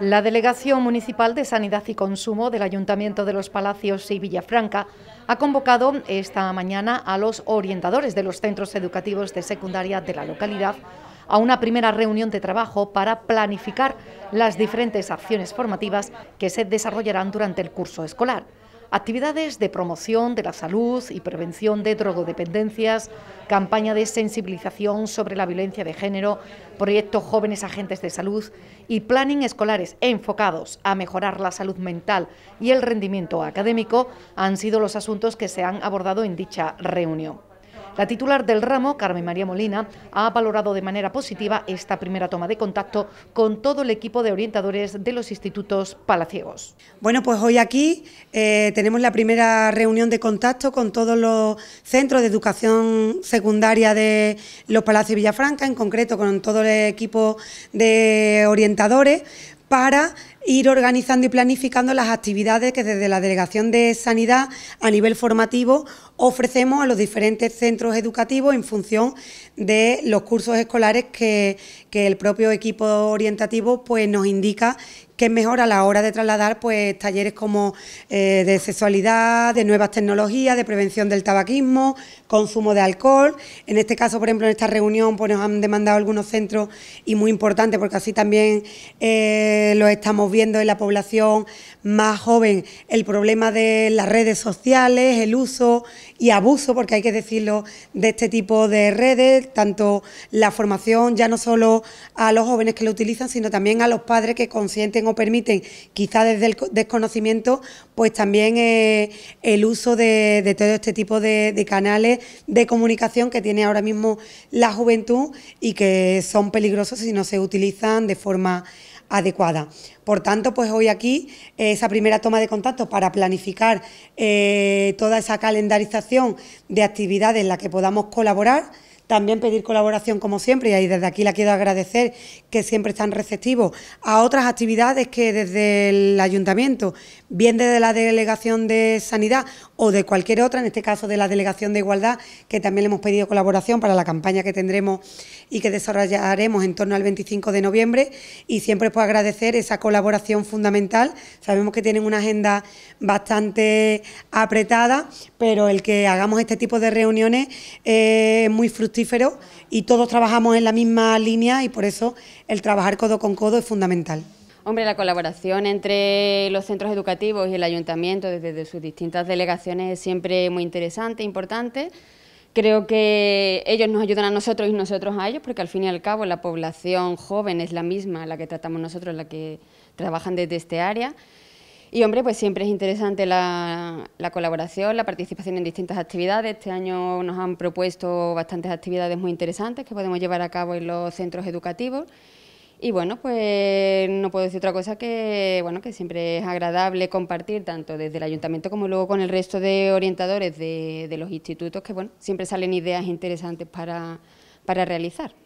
La Delegación Municipal de Sanidad y Consumo del Ayuntamiento de los Palacios y Villafranca ha convocado esta mañana a los orientadores de los centros educativos de secundaria de la localidad a una primera reunión de trabajo para planificar las diferentes acciones formativas que se desarrollarán durante el curso escolar actividades de promoción de la salud y prevención de drogodependencias, campaña de sensibilización sobre la violencia de género, proyectos jóvenes agentes de salud y planning escolares enfocados a mejorar la salud mental y el rendimiento académico han sido los asuntos que se han abordado en dicha reunión. La titular del ramo, Carmen María Molina, ha valorado de manera positiva esta primera toma de contacto con todo el equipo de orientadores de los institutos palaciegos. Bueno, pues hoy aquí eh, tenemos la primera reunión de contacto con todos los centros de educación secundaria de los Palacios Villafranca, en concreto con todo el equipo de orientadores, para ir organizando y planificando las actividades que desde la Delegación de Sanidad a nivel formativo ofrecemos a los diferentes centros educativos en función de los cursos escolares que, que el propio equipo orientativo pues, nos indica que es mejor a la hora de trasladar pues talleres como eh, de sexualidad, de nuevas tecnologías, de prevención del tabaquismo, consumo de alcohol. En este caso, por ejemplo, en esta reunión pues nos han demandado algunos centros y muy importante porque así también eh, lo estamos viendo en la población más joven, el problema de las redes sociales, el uso y abuso, porque hay que decirlo, de este tipo de redes, tanto la formación ya no solo a los jóvenes que lo utilizan, sino también a los padres que consienten o permiten, quizá desde el desconocimiento, pues también eh, el uso de, todo este tipo de, canales de comunicación que tiene ahora mismo la juventud y que son peligrosos si no se utilizan de forma adecuada. Por tanto, pues hoy aquí eh, esa primera toma de contacto para planificar eh, toda esa calendarización de actividades en la que podamos colaborar también pedir colaboración como siempre y ahí desde aquí la quiero agradecer que siempre están receptivos a otras actividades que desde el ayuntamiento, bien desde la delegación de sanidad o de cualquier otra, en este caso de la delegación de igualdad, que también le hemos pedido colaboración para la campaña que tendremos y que desarrollaremos en torno al 25 de noviembre y siempre puedo agradecer esa colaboración fundamental. Sabemos que tienen una agenda bastante apretada, pero el que hagamos este tipo de reuniones eh, es muy frustrante y todos trabajamos en la misma línea y por eso el trabajar codo con codo es fundamental. Hombre, la colaboración entre los centros educativos y el ayuntamiento desde sus distintas delegaciones es siempre muy interesante, importante. Creo que ellos nos ayudan a nosotros y nosotros a ellos, porque al fin y al cabo la población joven es la misma, la que tratamos nosotros, la que trabajan desde este área. Y hombre, pues siempre es interesante la, colaboración, la participación en distintas actividades. Este año nos han propuesto bastantes actividades muy interesantes que podemos llevar a cabo en los centros educativos. Y bueno, pues no puedo decir otra cosa que bueno, que siempre es agradable compartir tanto desde el ayuntamiento como luego con el resto de orientadores de, los institutos que bueno, siempre salen ideas interesantes para realizar.